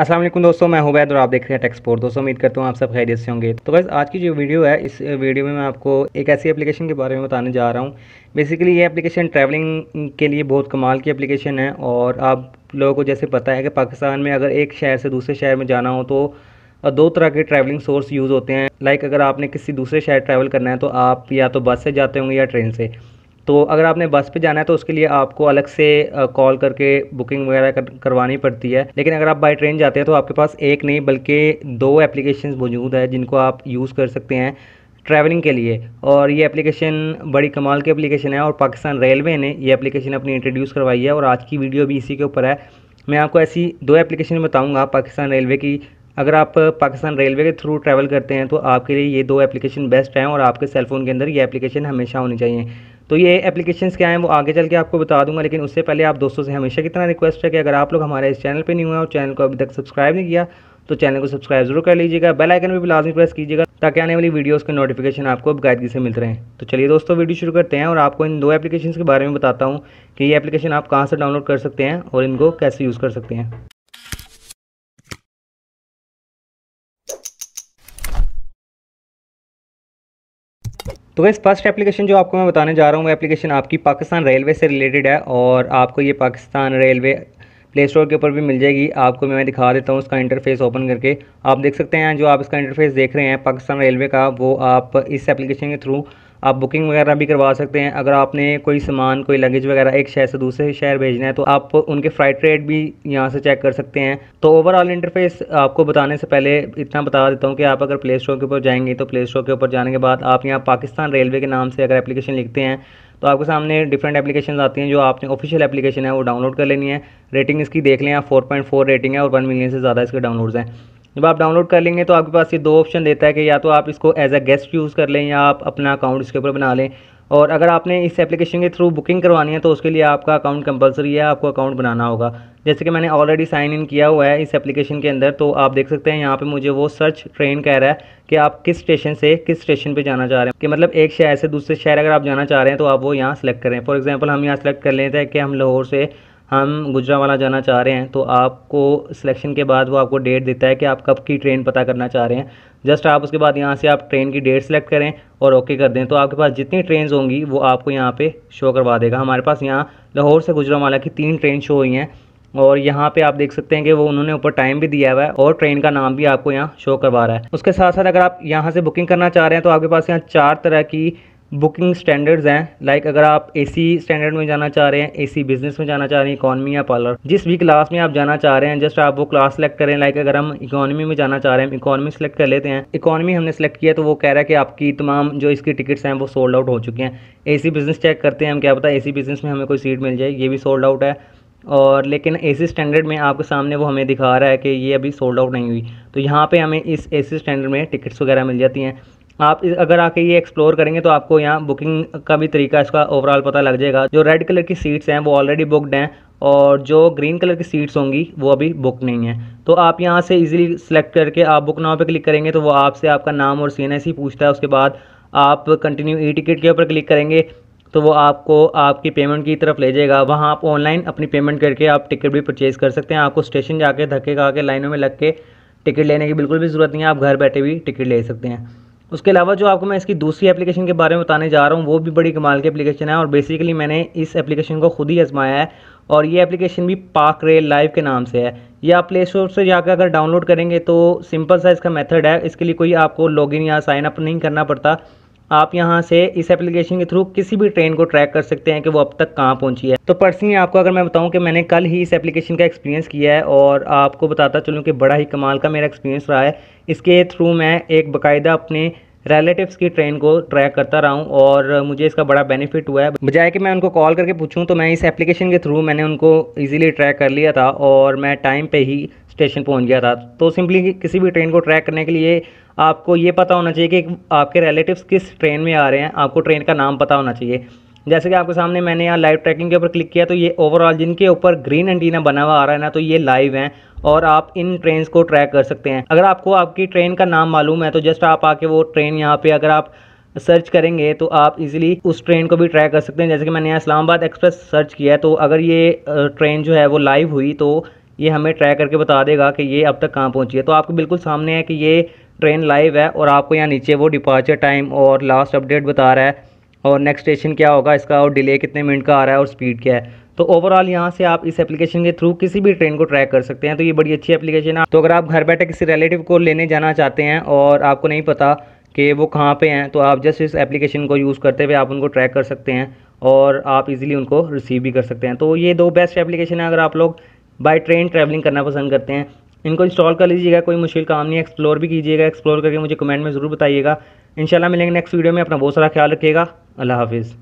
असलम दोस्तों मैं हुबैद और आप देख रहे हैं टेक्सपोर्ट दोस्तों उम्मीद करता हूँ आप सब खैरियत से होंगे तो बस आज की जो वीडियो है इस वीडियो में मैं आपको एक ऐसी एप्लीकेशन के बारे में बताने जा रहा हूँ बेसिकली ये एप्लीकेशन ट्रैवलिंग के लिए बहुत कमाल की एप्लीकेशन है और आप लोगों को जैसे पता है कि पाकिस्तान में अगर एक शहर से दूसरे शहर में जाना हो तो दो तरह के ट्रैवलिंग सोर्स यूज़ होते हैं लाइक अगर आपने किसी दूसरे शहर ट्रैवल करना है तो आप या तो बस से जाते होंगे या ट्रेन से तो अगर आपने बस पे जाना है तो उसके लिए आपको अलग से कॉल करके बुकिंग वगैरह कर, करवानी पड़ती है लेकिन अगर आप बाई ट्रेन जाते हैं तो आपके पास एक नहीं बल्कि दो एप्लीकेशन मौजूद है जिनको आप यूज़ कर सकते हैं ट्रैवलिंग के लिए और ये एप्लीकेशन बड़ी कमाल की एप्लीकेशन है और पाकिस्तान रेलवे ने ये एप्लीकेशन अपनी इंट्रोड्यूस करवाई है और आज की वीडियो भी इसी के ऊपर है मैं आपको ऐसी दो एप्लीकेशन बताऊंगा पाकिस्तान रेलवे की अगर आप पाकिस्तान रेलवे के थ्रू ट्रैवल करते हैं तो आपके लिए ये दो एप्लीकेशन बेस्ट हैं और आपके सेल फ़ोन के अंदर ये एप्लीकेशन हमेशा होनी चाहिए तो ये एप्लीकेशन क्या है वो आगे चल के आपको बता दूंगा लेकिन उससे पहले आप दोस्तों से हमेशा कितना रिक्वेस्ट है कि अगर आप लोग हमारे इस चैनल पर नहीं हुए और चैनल को अभी तक सब्सक्राइब नहीं किया तो चैनल को सब्सक्राइब जरूर कर लीजिएगा बेल आइकन भी लाजमी प्रेस कीजिएगा ताकि आने वाली वीडियोस के नोटिफिकेशन आपको गायदगी से मिलते रहें तो चलिए दोस्तों वीडियो शुरू करते हैं और आपको इन दो एप्लीकेशन के बारे में बताता हूँ कि ये एप्लीकेशन आप कहाँ से डाउनलोड कर सकते हैं और इनको कैसे यूज़ कर सकते हैं तो वैसे फर्स्ट एप्लीकेशन जो आपको मैं बताने जा रहा हूँ वो एप्लीकेशन आपकी पाकिस्तान रेलवे से रिलेटेड है और आपको ये पाकिस्तान रेलवे प्ले स्टोर के ऊपर भी मिल जाएगी आपको मैं दिखा देता हूँ उसका इंटरफेस ओपन करके आप देख सकते हैं जो आप इसका इंटरफेस देख रहे हैं पाकिस्तान रेलवे का वो आप इस एप्लीकेशन के थ्रू आप बुकिंग वगैरह भी करवा सकते हैं अगर आपने कोई सामान कोई लगेज वगैरह एक शहर से दूसरे शहर भेजना है तो आप उनके फ्लाइट रेट भी यहाँ से चेक कर सकते हैं तो ओवरऑल इंटरफेस आपको बताने से पहले इतना बता देता हूँ कि आप अगर प्ले स्टोर के ऊपर जाएंगे तो प्ले स्टोर के ऊपर जाने के बाद आप यहाँ पाकिस्तान रेलवे के नाम से अगर एप्लीकेशन लिखते हैं तो आपके सामने डिफरेंट एप्लीकेशन आती हैं जो आपने ऑफिशियल एप्लीकेशन है वो डाउनलोड कर लेनी है रेटिंग इसकी देख लें आप 4.4 रेटिंग है और 1 मिलियन से ज़्यादा इसके डाउनलोड्स हैं जब आप डाउनलोड कर लेंगे तो आपके पास ये दो ऑप्शन देता है कि या तो आप इसको एज अ गेस्ट यूज़ कर लें या आप अपना अकाउंट इसके ऊपर बना लें और अगर आपने इस एप्लीकेशन के थ्रू बुकिंग करवानी है तो उसके लिए आपका अकाउंट कंपलसरी है आपको अकाउंट बनाना होगा जैसे कि मैंने ऑलरेडी साइन इन किया हुआ है इस एप्लीकेशन के अंदर तो आप देख सकते हैं यहाँ पे मुझे वो सर्च ट्रेन कह रहा है कि आप किस स्टेशन से किस स्टेशन पे जाना चाह रहे हैं कि मतलब एक शहर से दूसरे शहर अगर आप जाना चाह रहे हैं तो आप वो यहाँ सेलेक्ट करें फॉर एग्जाम्पल हम यहाँ सेलेक्ट कर लेते हैं कि हम लाहौर से हम गुजरावाला जाना चाह रहे हैं तो आपको सिलेक्शन के बाद वो आपको डेट देता है कि आप कब की ट्रेन पता करना चाह रहे हैं जस्ट आप उसके बाद यहाँ से आप ट्रेन की डेट सेलेक्ट करें और ओके कर दें तो आपके पास जितनी ट्रेन होंगी वो आपको यहाँ पर शो करवा देगा हमारे पास यहाँ लाहौर से गुजरावाला की तीन ट्रेन शो हुई हैं और यहाँ पे आप देख सकते हैं कि वो उन्होंने ऊपर टाइम भी दिया हुआ है और ट्रेन का नाम भी आपको यहाँ शो करवा रहा है उसके साथ साथ अगर आप यहाँ से बुकिंग करना चाह रहे हैं तो आपके पास यहाँ चार तरह की बुकिंग स्टैंडर्ड्स हैं लाइक अगर आप एसी स्टैंडर्ड में जाना चाह रहे हैं एसी बिजनेस में जाना चाह रहे हैं इकॉनमी या पार्लर जिस भी क्लास में आप जाना चाह रहे हैं जस्ट आप वो क्लास सेलेक्ट करें लाइक अगर हम इकॉनमी में जाना चाह रहे हैं हम इकॉनमी सेलेक्ट कर लेते हैं इकॉनमी हमने सेलेक्ट किया तो वो कह रहा है कि आपकी तमाम जो इसकी टिकट्स हैं वो सोल्ड आउट हो चुके हैं ए बिज़नेस चेक करते हैं हम क्या पता ए बिज़नेस में हमें कोई सीट मिल जाए ये भी सोल्ड आउट है और लेकिन सी स्टैंडर्ड में आपके सामने वो हमें दिखा रहा है कि ये अभी सोल्ड आउट नहीं हुई तो यहाँ पे हमें इस सी स्टैंडर्ड में टिकट्स वगैरह मिल जाती हैं आप अगर आके ये एक्सप्लोर करेंगे तो आपको यहाँ बुकिंग का भी तरीका इसका ओवरऑल पता लग जाएगा जो रेड कलर की सीट्स हैं वो ऑलरेडी बुकड हैं और जो ग्रीन कलर की सीट्स होंगी वो अभी बुक नहीं है तो आप यहाँ से इजीली सेलेक्ट करके आप बुक नाव पे क्लिक करेंगे तो वो आपसे आपका नाम और सी एन पूछता है उसके बाद आप कंटिन्यू ई टिकट के ऊपर क्लिक करेंगे तो वो आपको आपकी पेमेंट की तरफ ले जाएगा वहाँ आप ऑनलाइन अपनी पेमेंट करके आप टिकट भी परचेज़ कर सकते हैं आपको स्टेशन जाके धक्के खा के लाइनों में लग के टिकट लेने की बिल्कुल भी ज़रूरत नहीं है आप घर बैठे भी टिकट ले सकते हैं उसके अलावा जो आपको मैं इसकी दूसरी एप्लीकेशन के बारे में बताने जा रहा हूँ वो भी बड़ी कमाल की एप्लीकेशन है और बेसिकली मैंने इस एप्लीकेशन को खुद ही आजमाया है और ये एप्लीकेशन भी पाक रेल लाइव के नाम से है ये आप प्ले स्टोर से जाकर अगर डाउनलोड करेंगे तो सिंपल सा इसका मेथड है इसके लिए कोई आपको लॉगिन या साइन अप नहीं करना पड़ता आप यहाँ से इस एप्लीकेशन के थ्रू किसी भी ट्रेन को ट्रैक कर सकते हैं कि वो अब तक कहाँ पहुँची है तो पर्सनली आपको अगर मैं बताऊँ कि मैंने कल ही इस एप्लीकेशन का एक्सपीरियंस किया है और आपको बताता चलूँ कि बड़ा ही कमाल का मेरा एक्सपीरियंस रहा है इसके थ्रू मैं एक बाकायदा अपने रिलेटिव्स की ट्रेन को ट्रैक करता रहा हूँ और मुझे इसका बड़ा बेनिफिट हुआ है बजाय कि मैं उनको कॉल करके पूछूँ तो मैं इस एप्लीकेशन के थ्रू मैंने उनको ईजिली ट्रैक कर लिया था और मैं टाइम पर ही स्टेशन पहुँच गया था तो सिंपली किसी भी ट्रेन को ट्रैक करने के लिए आपको ये पता होना चाहिए कि आपके रिलेटिव्स किस ट्रेन में आ रहे हैं आपको ट्रेन का नाम पता होना चाहिए जैसे कि आपके सामने मैंने यहाँ लाइव ट्रैकिंग के ऊपर क्लिक किया तो ये ओवरऑल जिनके ऊपर ग्रीन एंटीना बना हुआ आ रहा है ना तो ये लाइव हैं और आप इन ट्रेन को ट्रैक कर सकते हैं अगर आपको आपकी ट्रेन का नाम मालूम है तो जस्ट आप आके वो ट्रेन यहाँ पर अगर आप सर्च करेंगे तो आप इजीली उस ट्रेन को भी ट्रैक कर सकते हैं जैसे कि मैंने यहाँ इस्लामाबाद एक्सप्रेस सर्च किया है तो अगर ये ट्रेन जो है वो लाइव हुई तो ये हमें ट्रैक करके बता देगा कि ये अब तक कहाँ पहुँची है तो आपको बिल्कुल सामने है कि ये ट्रेन लाइव है और आपको यहाँ नीचे वो डिपार्चर टाइम और लास्ट अपडेट बता रहा है और नेक्स्ट स्टेशन क्या होगा इसका और डिले कितने मिनट का आ रहा है और स्पीड क्या है तो ओवरऑल यहाँ से आप इस एप्लीकेशन के थ्रू किसी भी ट्रेन को ट्रैक कर सकते हैं तो ये बड़ी अच्छी एप्लीकेशन है तो अगर आप घर बैठे किसी रिलेटिव को लेने जाना चाहते हैं और आपको नहीं पता कि वो कहाँ पे हैं तो आप जस्ट इस एप्लीकेशन को यूज़ करते हुए आप उनको ट्रैक कर सकते हैं और आप इजीली उनको रिसीव भी कर सकते हैं तो ये दो बेस्ट एप्लीकेशन है अगर आप लोग बाय ट्रेन ट्रैवलिंग करना पसंद करते हैं इनको इंस्टॉल कर लीजिएगा कोई मुश्किल काम नहीं एक्सप्लोर भी कीजिएगा एक्सप्लोर करके मुझे कमेंट में ज़रूर बताइएगा इंशाल्लाह मिलेंगे नेक्स्ट वीडियो में अपना बहुत सारा ख्याल रखिएगा अल्लाह हाफिज़